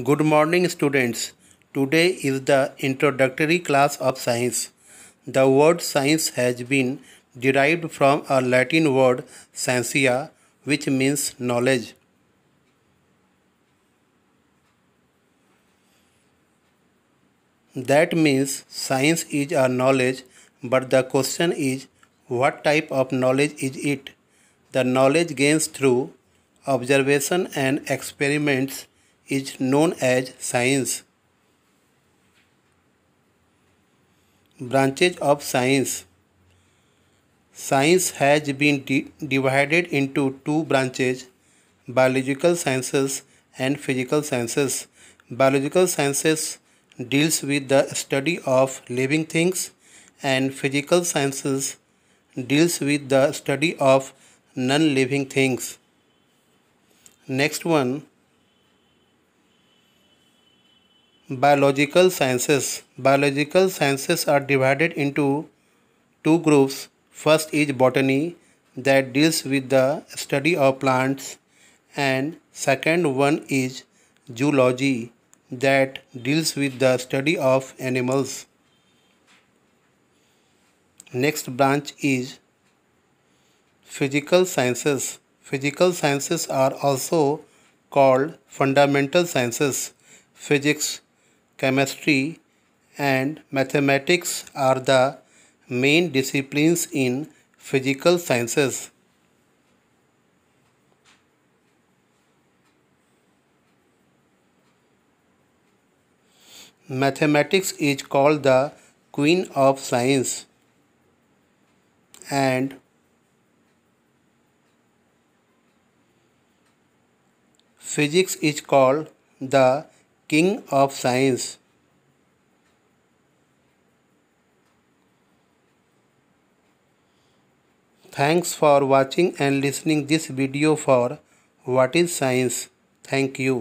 Good morning students. Today is the introductory class of science. The word science has been derived from a Latin word scientia which means knowledge. That means science is a knowledge but the question is what type of knowledge is it? The knowledge gains through observation and experiments is known as science. Branches of science. Science has been divided into two branches biological sciences and physical sciences. Biological sciences deals with the study of living things and physical sciences deals with the study of non-living things. Next one biological sciences. Biological sciences are divided into two groups. First is botany that deals with the study of plants and second one is zoology that deals with the study of animals. Next branch is physical sciences. Physical sciences are also called fundamental sciences. Physics chemistry, and mathematics are the main disciplines in physical sciences. Mathematics is called the queen of science and physics is called the king of science. Thanks for watching and listening this video for What is Science. Thank you.